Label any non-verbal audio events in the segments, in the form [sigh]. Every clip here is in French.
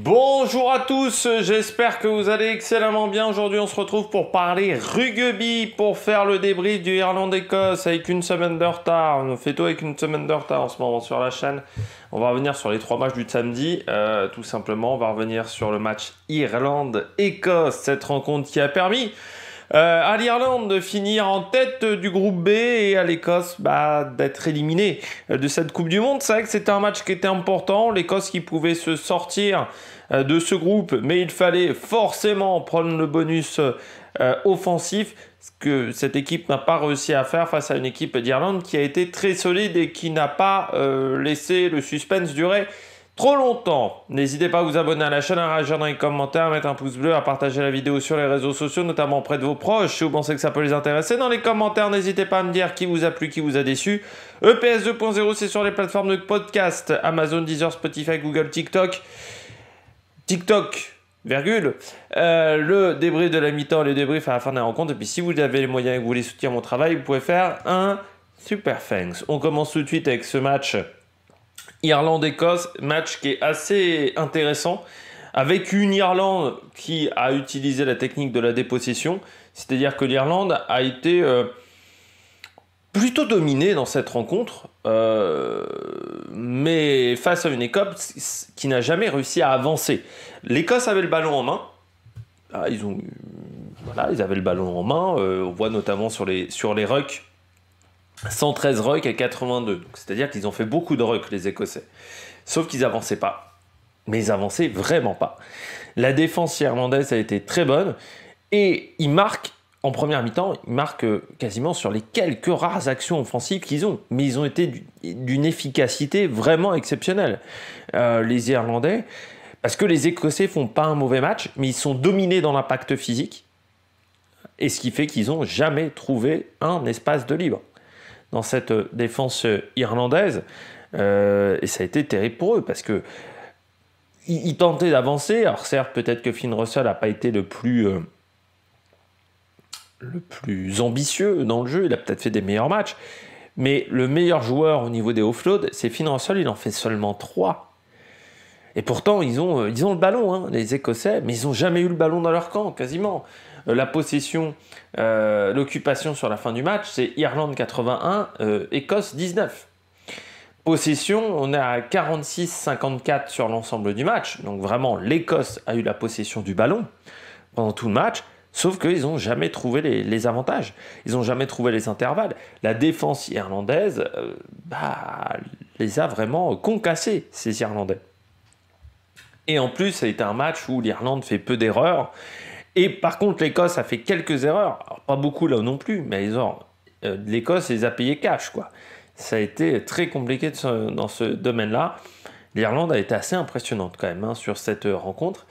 Bonjour à tous, j'espère que vous allez excellemment bien. Aujourd'hui, on se retrouve pour parler rugby, pour faire le débrief du Irlande-Écosse avec une semaine de retard. On fait tout avec une semaine de retard en ce moment sur la chaîne. On va revenir sur les trois matchs du samedi, euh, tout simplement. On va revenir sur le match Irlande-Écosse, cette rencontre qui a permis à euh, l'Irlande de finir en tête du groupe B et à l'Écosse bah, d'être éliminée de cette Coupe du Monde. C'est vrai que c'était un match qui était important. L'Écosse qui pouvait se sortir euh, de ce groupe, mais il fallait forcément prendre le bonus euh, offensif, ce que cette équipe n'a pas réussi à faire face à une équipe d'Irlande qui a été très solide et qui n'a pas laissé le suspense durer trop longtemps. N'hésitez pas à vous abonner à la chaîne, à réagir dans les commentaires, à mettre un pouce bleu, à partager la vidéo sur les réseaux sociaux, notamment auprès de vos proches. Si vous pensez que ça peut les intéresser, dans les commentaires, n'hésitez pas à me dire qui vous a plu, qui vous a déçu. EPS 2.0, c'est sur les plateformes de podcast Amazon, Deezer, Spotify, Google, TikTok. TikTok, virgule, euh, le débrief de la mi-temps, le débrief à la fin de la Et puis si vous avez les moyens et que vous voulez soutenir mon travail, vous pouvez faire un super thanks. On commence tout de suite avec ce match Irlande-Écosse, match qui est assez intéressant, avec une Irlande qui a utilisé la technique de la dépossession, c'est-à-dire que l'Irlande a été euh, plutôt dominée dans cette rencontre, euh, mais face à une Écosse qui n'a jamais réussi à avancer. L'Écosse avait le ballon en main, ah, ils ont voilà, ils avaient le ballon en main. Euh, on voit notamment sur les, sur les rucks 113 rucks à 82. C'est-à-dire qu'ils ont fait beaucoup de rucks, les Écossais. Sauf qu'ils avançaient pas. Mais ils avançaient vraiment pas. La défense irlandaise a été très bonne. Et ils marquent, en première mi-temps, ils marquent euh, quasiment sur les quelques rares actions offensives qu'ils ont. Mais ils ont été d'une efficacité vraiment exceptionnelle, euh, les Irlandais. Parce que les Écossais font pas un mauvais match, mais ils sont dominés dans l'impact physique. Et ce qui fait qu'ils n'ont jamais trouvé un espace de libre dans cette euh, défense euh, irlandaise. Euh, et ça a été terrible pour eux parce que ils, tentaient d'avancer. Alors certes, peut-être que Finn Russell n'a pas été le plus le plus ambitieux dans le jeu. Il a peut-être fait des meilleurs matchs, mais le meilleur joueur au niveau des offloads, c'est Finn Russell. Il en fait seulement 3 et pourtant, ils ont, ils ont le ballon, hein, les Écossais, mais ils n'ont jamais eu le ballon dans leur camp, quasiment la possession, euh, l'occupation sur la fin du match, c'est Irlande 81, euh, Écosse 19. Possession, on est à 46-54 sur l'ensemble du match. Donc vraiment, l'Écosse a eu la possession du ballon pendant tout le match. Sauf qu'ils n'ont jamais trouvé les, avantages. Ils n'ont jamais trouvé les intervalles. La défense irlandaise euh, bah, les a vraiment concassés, ces Irlandais. Et en plus, ça a été un match où l'Irlande fait peu d'erreurs et par contre, l'Écosse a fait quelques erreurs, pas beaucoup là non plus, mais euh, l'Écosse les a payés cash, quoi. Ça a été très compliqué dans ce domaine-là. L'Irlande a été assez impressionnante quand même hein, sur cette euh, rencontre.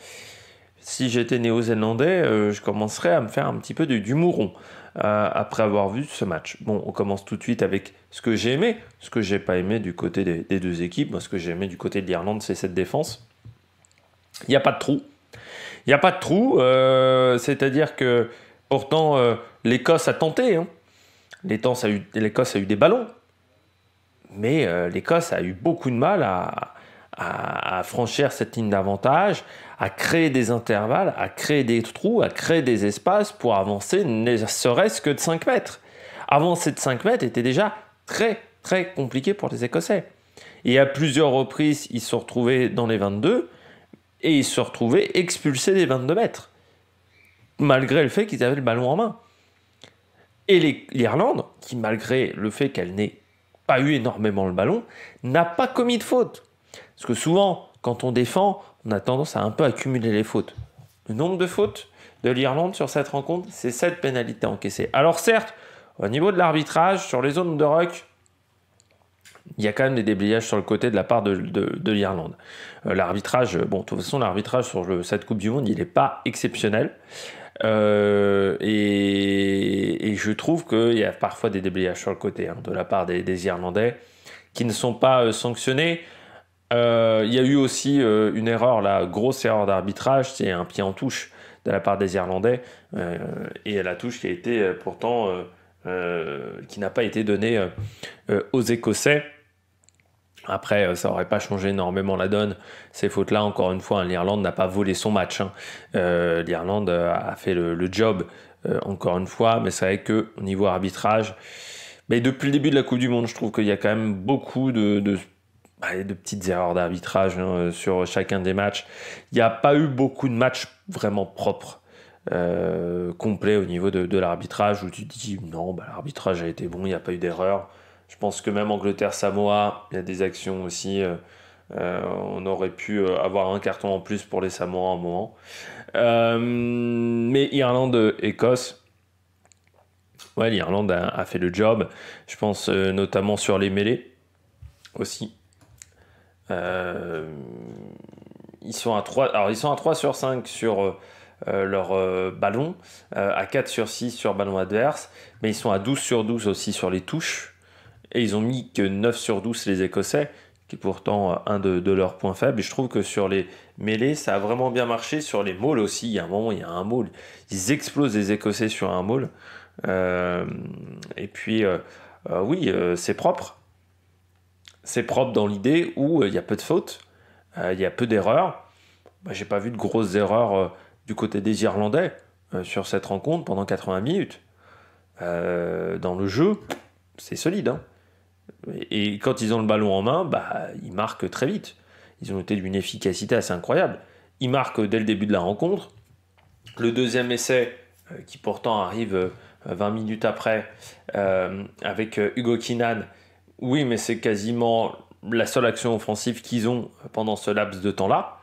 Si j'étais néo-zélandais, euh, je commencerais à me faire un petit peu du mouron euh, après avoir vu ce match. Bon, on commence tout de suite avec ce que j'ai aimé, ce que j'ai pas aimé du côté des, des deux équipes. Moi, ce que j'ai aimé du côté de l'Irlande, c'est cette défense. Il n'y a pas de trou, il n'y a pas de trou, euh, c'est-à-dire que pourtant euh, l'Écosse a tenté. Hein. L'Écosse a, eu des ballons, mais euh, l'Écosse a eu beaucoup de mal à, à franchir cette ligne d'avantage, à créer des intervalles, à créer des trous, à créer des espaces pour avancer ne serait-ce que de 5 mètres. Avancer de 5 mètres était déjà très très compliqué pour les Écossais. Et à plusieurs reprises, ils se sont retrouvés dans les 22 et ils se retrouvaient expulsés des 22 mètres, malgré le fait qu'ils avaient le ballon en main. Et l'Irlande, qui malgré le fait qu'elle n'ait pas eu énormément le ballon, n'a pas commis de faute. Parce que souvent, quand on défend, on a tendance à un peu accumuler les fautes. Le nombre de fautes de l'Irlande sur cette rencontre, c'est cette pénalités encaissées. Alors certes, au niveau de l'arbitrage, sur les zones de ruck, il y a quand même des déblayages sur le côté de la part de, l'Irlande. Euh, l'arbitrage, euh, bon, de toute façon, l'arbitrage sur cette Coupe du Monde, il n'est pas exceptionnel. Euh, et, je trouve qu'il y a parfois des déblayages sur le côté hein, de la part des, Irlandais qui ne sont pas sanctionnés. Il y a eu aussi une erreur, la grosse erreur d'arbitrage, c'est un pied en touche de la part des Irlandais. et la touche qui a été pourtant, qui n'a pas été donnée aux Écossais. Après, euh, ça n'aurait pas changé énormément la donne. Ces fautes-là, encore une fois, hein, l'Irlande n'a pas volé son match. Hein. Euh, L'Irlande euh, a fait le, job, encore une fois, mais c'est vrai qu'au niveau arbitrage, mais depuis le début de la Coupe du Monde, je trouve qu'il y a quand même beaucoup de, bah, petites erreurs d'arbitrage hein, sur chacun des matchs. Il n'y a pas eu beaucoup de matchs vraiment propres, complets au niveau de, l'arbitrage, où tu dis non, bah, l'arbitrage a été bon, il n'y a pas eu d'erreur. Je pense que même Angleterre-Samoa, il y a des actions aussi. Euh, euh, on aurait pu euh, avoir un carton en plus pour les Samoa à un moment. mais Irlande-Écosse, ouais, l'Irlande a, fait le job. Je pense notamment sur les mêlées aussi. ils sont à 3, alors ils sont à 3 sur 5 sur leur ballon, à 4 sur 6 sur ballon adverse, mais ils sont à 12 sur 12 aussi sur les touches. Et ils ont mis que 9 sur 12 les Écossais, qui est pourtant euh, un de, leurs points faibles. Et je trouve que sur les mêlées, ça a vraiment bien marché. Sur les mauls aussi, il y a un moment, il y a un maul. Ils explosent les Écossais sur un maul. Euh, et puis, euh, oui, c'est propre. C'est propre dans l'idée où il y a peu de fautes, il y a peu d'erreurs. Je bah, J'ai pas vu de grosses erreurs du côté des Irlandais sur cette rencontre pendant 80 minutes. dans le jeu, c'est solide. Hein. Et quand ils ont le ballon en main, bah, ils marquent très vite. Ils ont été d'une efficacité assez incroyable. Ils marquent dès le début de la rencontre. Le deuxième essai, euh, qui pourtant arrive 20 euh, minutes après, euh, avec Hugo Kinan, oui, mais c'est quasiment la seule action offensive qu'ils ont pendant ce laps de temps-là,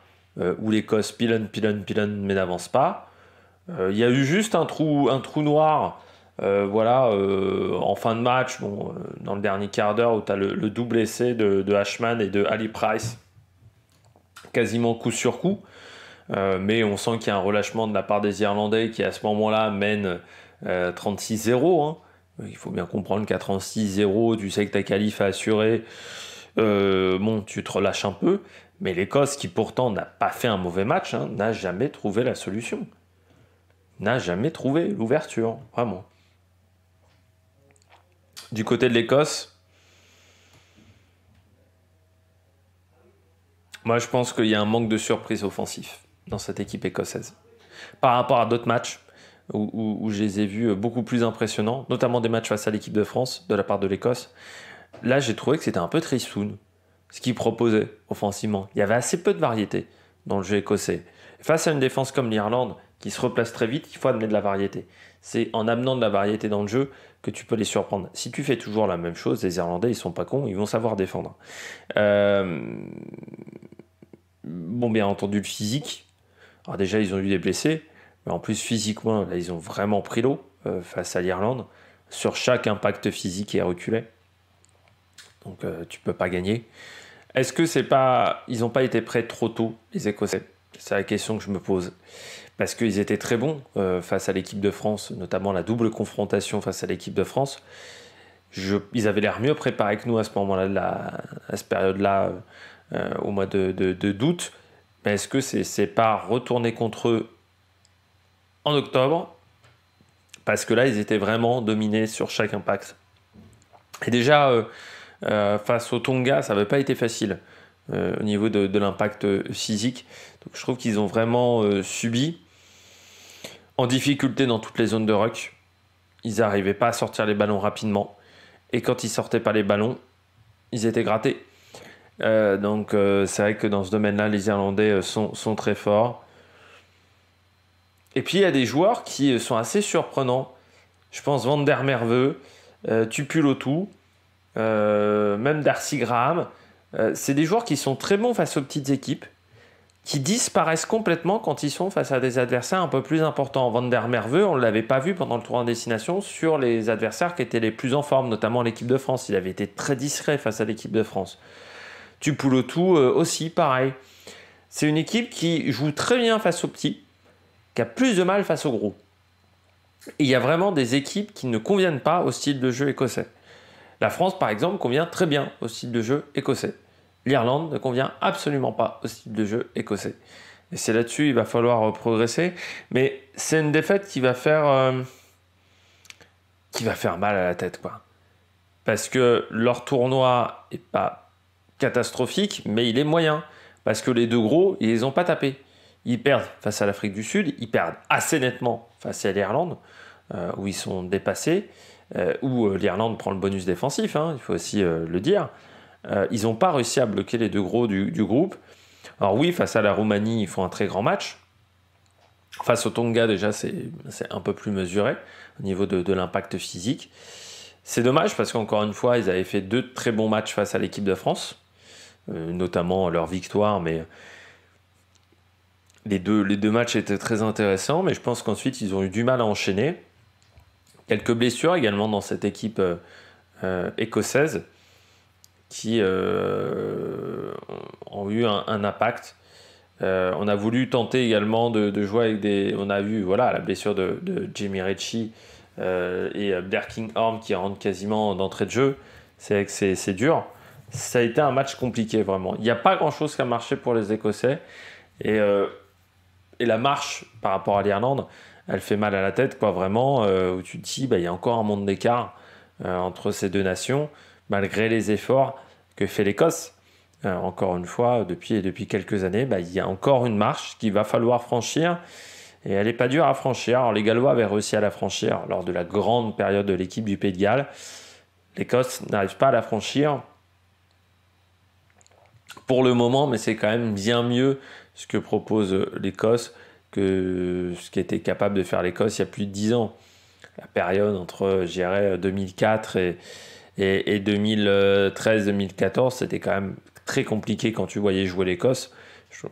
où l'Écosse pilonne, pilonne, pilonne, mais n'avance pas. Il y a eu juste trou, un trou noir euh, voilà, euh, en fin de match, bon, euh, dans le dernier quart d'heure, où tu as le, double essai de, de Ashman et de Ali Price, quasiment coup sur coup. mais on sent qu'il y a un relâchement de la part des Irlandais qui, à ce moment-là, mènent 36-0. Hein. Il faut bien comprendre qu'à 36-0, tu sais que ta qualif a assuré. bon, tu te relâches un peu. Mais l'Écosse, qui pourtant n'a pas fait un mauvais match, hein, n'a jamais trouvé la solution. N'a jamais trouvé l'ouverture, vraiment. Du côté de l'Écosse, moi je pense qu'il y a un manque de surprise offensif dans cette équipe écossaise. Par rapport à d'autres matchs où, je les ai vus beaucoup plus impressionnants, notamment des matchs face à l'équipe de France de la part de l'Écosse, là j'ai trouvé que c'était un peu tristoun ce qu'ils proposaient offensivement. Il y avait assez peu de variété dans le jeu écossais. Face à une défense comme l'Irlande, qui se replace très vite, il faut amener de la variété. C'est en amenant de la variété dans le jeu que tu peux les surprendre. Si tu fais toujours la même chose, les Irlandais, ils sont pas cons, ils vont savoir défendre. Euh, bon, bien entendu, le physique. Alors déjà, ils ont eu des blessés, mais en plus, physiquement, là, ils ont vraiment pris l'eau euh, face à l'Irlande. Sur chaque impact physique, et reculé. Donc, euh, tu peux pas gagner. Est-ce que c'est pas, ils n'ont pas été prêts trop tôt, les Écossais C'est la question que je me pose. Parce qu'ils étaient très bons euh, face à l'équipe de France, notamment la double confrontation face à l'équipe de France. ils avaient l'air mieux préparés que nous à ce moment-là, à cette période-là, euh, euh, au mois de, d'août. Mais est-ce que c'est, c'est pas retourner contre eux en octobre Parce que là, ils étaient vraiment dominés sur chaque impact. Et déjà, euh, face au Tonga, ça n'avait pas été facile euh, au niveau de, l'impact euh, physique. je trouve qu'ils ont vraiment subi en difficulté dans toutes les zones de ruck. Ils n'arrivaient pas à sortir les ballons rapidement. Et quand ils sortaient pas les ballons, ils étaient grattés. donc c'est vrai que dans ce domaine-là, les Irlandais sont, très forts. Et puis il y a des joueurs qui sont assez surprenants. Je pense Van der Merveux, Tupulotu, euh, même Darcy Graham. Euh, c'est des joueurs qui sont très bons face aux petites équipes, qui disparaissent complètement quand ils sont face à des adversaires un peu plus importants. Van der Merveux, on ne l'avait pas vu pendant le tour en destination sur les adversaires qui étaient les plus en forme, notamment l'équipe de France. Il avait été très discret face à l'équipe de France. Tupulotu tout euh, aussi, pareil. C'est une équipe qui joue très bien face aux petits, qui a plus de mal face aux gros. il y a vraiment des équipes qui ne conviennent pas au style de jeu écossais. La France, par exemple, convient très bien au style de jeu écossais. L'Irlande ne convient absolument pas au style de jeu écossais. Et c'est là-dessus, il va falloir euh, progresser. Mais c'est une défaite qui va faire. Euh, qui va faire mal à la tête, quoi. Parce que leur tournoi n'est pas catastrophique, mais il est moyen. Parce que les deux gros, ils les ont pas tapés. Ils perdent face à l'Afrique du Sud, ils perdent assez nettement face à l'Irlande, euh, où ils sont dépassés. Euh, où euh, l'Irlande prend le bonus défensif, hein, il faut aussi euh, le dire. ils n'ont pas réussi à bloquer les deux gros du, groupe. Alors oui, face à la Roumanie, ils font un très grand match. Face au Tonga, déjà, c'est un peu plus mesuré au niveau de, l'impact physique. C'est dommage parce qu'encore une fois, ils avaient fait deux très bons matchs face à l'équipe de France, notamment leur victoire, mais les les deux matchs étaient très intéressants, mais je pense qu'ensuite ils ont eu du mal à enchaîner. Quelques blessures également dans cette équipe euh, euh, écossaise qui euh, ont eu un, impact. on a voulu tenter également de, jouer avec des. On a vu voilà, la blessure de, de Jimmy Ritchie et Blair qui rentrent quasiment d'entrée de jeu. C'est que c'est dur. Ça a été un match compliqué vraiment. Il n'y a pas grand chose qui a marché pour les Écossais. Et, et la marche par rapport à l'Irlande, elle fait mal à la tête, quoi, vraiment, euh, où tu te dis, bah, il y a encore un monde d'écart euh, entre ces deux nations, malgré les efforts que fait l'Écosse. Euh, encore une fois, depuis, depuis quelques années, bah, il y a encore une marche qu'il va falloir franchir. Et elle n'est pas dure à franchir. Alors, les Gallois avaient réussi à la franchir lors de la grande période de l'équipe du Pays de Galles. L'Écosse n'arrive pas à la franchir pour le moment, mais c'est quand même bien mieux ce que propose l'Écosse que ce était capable de faire l'Écosse il y a plus de 10 ans. La période entre, 2004 et, et, 2013-2014, c'était quand même très compliqué quand tu voyais jouer l'Écosse.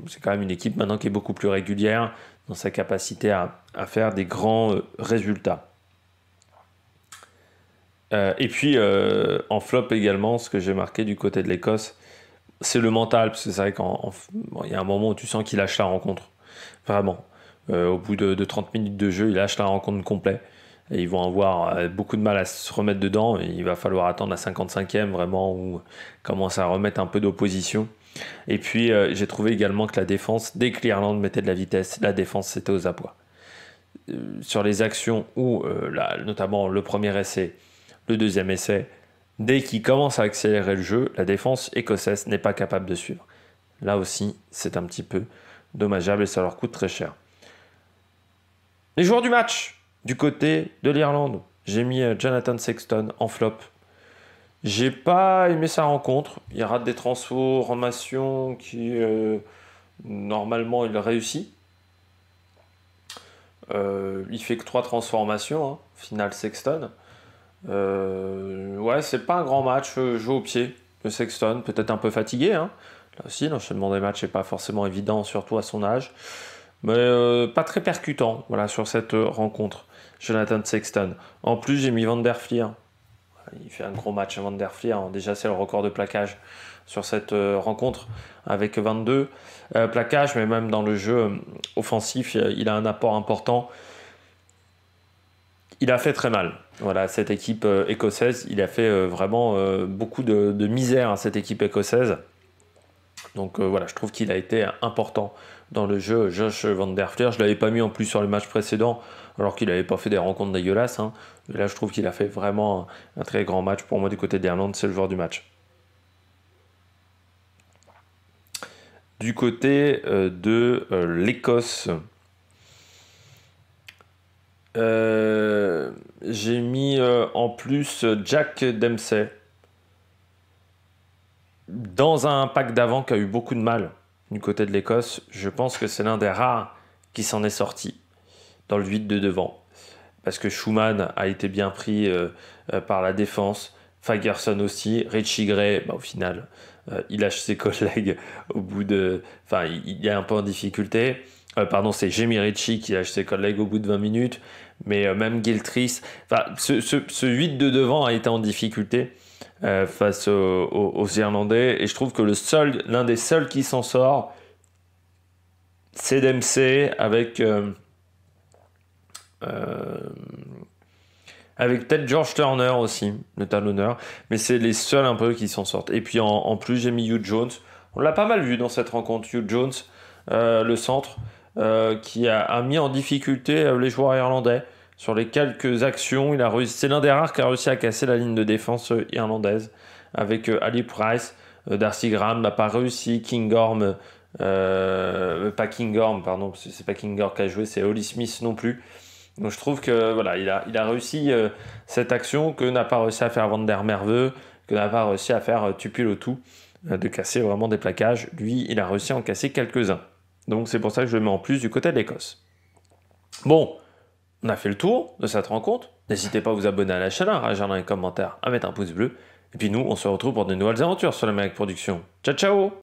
C'est quand même une équipe maintenant qui est beaucoup plus régulière dans sa capacité à, faire des grands euh, résultats. Euh, et puis euh, en flop également, ce que j'ai marqué du côté de l'Écosse, c'est le mental, parce que c'est vrai qu'il y a un moment où tu sens qu'il lâche la rencontre. Vraiment. Euh, au bout de, 30 minutes de jeu, il lâche la rencontre complète. Et ils vont avoir euh, beaucoup de mal à se remettre dedans. il va falloir attendre la 55e vraiment où commence à remettre un peu d'opposition. Et puis euh, j'ai trouvé également que la défense, dès que l'Irlande mettait de la vitesse, la défense c'était aux abois. sur les actions où, notamment le premier essai, le deuxième essai, dès qu'ils commencent à accélérer le jeu, la défense écossaise n'est pas capable de suivre. Là aussi, c'est un petit peu dommageable et ça leur coûte très cher. Les joueurs du match, du côté de l'Irlande, j'ai mis euh, Jonathan Sexton en flop. J'ai pas aimé sa rencontre. Il rate des transformations qui, euh, normalement, il réussit. Euh, il fait que trois transformations, hein, Finale final Sexton. ouais, c'est pas un grand match, Joue au pied. de Sexton, peut-être un peu fatigué. Hein. Là aussi, l'enchaînement des matchs n'est pas forcément évident, surtout à son âge mais euh, pas très percutant voilà, sur cette euh, rencontre, Jonathan Sexton. En plus, j'ai mis Van Der Flier. Il fait un gros match, hein, Van Der Flier. Hein. Déjà, c'est le record de plaquage sur cette euh, rencontre avec 22 euh, mais même dans le jeu offensif, il a un apport important. Il a fait très mal. Voilà, cette équipe écossaise, il a fait vraiment beaucoup de misère à hein, cette équipe écossaise. Donc euh, voilà, je trouve qu'il a été important dans le jeu. Josh Van Der Fleer, je l'avais pas mis en plus sur le match précédent, alors qu'il n'avait pas fait des rencontres dégueulasses. Hein. là, je trouve qu'il a fait vraiment un, très grand match pour moi du côté d'Irlande. C'est le joueur du match. Du côté euh, de euh, l'Écosse, j'ai mis en plus Jack Dempsey dans un pack d'avant qui a eu beaucoup de mal du côté de l'Écosse, je pense que c'est l'un des rares qui s'en est sorti dans le 8 de devant. Parce que Schumann a été bien pris euh, euh, par la défense, Fagerson aussi, Richie Gray, bah, au final, euh, il lâche ses [laughs] collègues au bout de. Enfin, il, est un peu en difficulté. pardon, c'est Jamie Ritchie qui lâche ses collègues au bout de 20 minutes, mais même Giltris. Enfin, ce, ce 8 de devant a été en difficulté. Euh, face aux, Irlandais. Et je trouve que le seul, l'un des seuls qui s'en sort, c'est DMC avec, euh, euh, avec peut-être George Turner aussi, le talonneur. Mais c'est les seuls un peu qui s'en sortent. Et puis en, plus, j'ai mis Hugh Jones. On l'a pas mal vu dans cette rencontre, Hugh Jones, le centre, qui a, mis en difficulté les joueurs irlandais sur les quelques actions. Il a réussi, c'est l'un des rares qui a réussi à casser la ligne de défense euh, irlandaise avec euh, Ali Price, euh, Darcy Graham n'a pas réussi, King euh, pas Kinghorn, pardon, c'est pas Kinghorn qui a joué, c'est Holly Smith non plus. Donc je trouve que voilà, il a, il a réussi cette action que n'a pas réussi à faire Van der Merveux, que n'a pas réussi à faire euh, Tupilotou, de casser vraiment des plaquages. Lui, il a réussi à en casser quelques-uns. Donc c'est pour ça que je le mets en plus du côté de l'Écosse. Bon, on a fait le tour de cette rencontre. N'hésitez pas à vous abonner à la chaîne, à réagir dans les commentaires, à mettre un pouce bleu. Et puis nous, on se retrouve pour de nouvelles aventures sur la Mac Production. Ciao ciao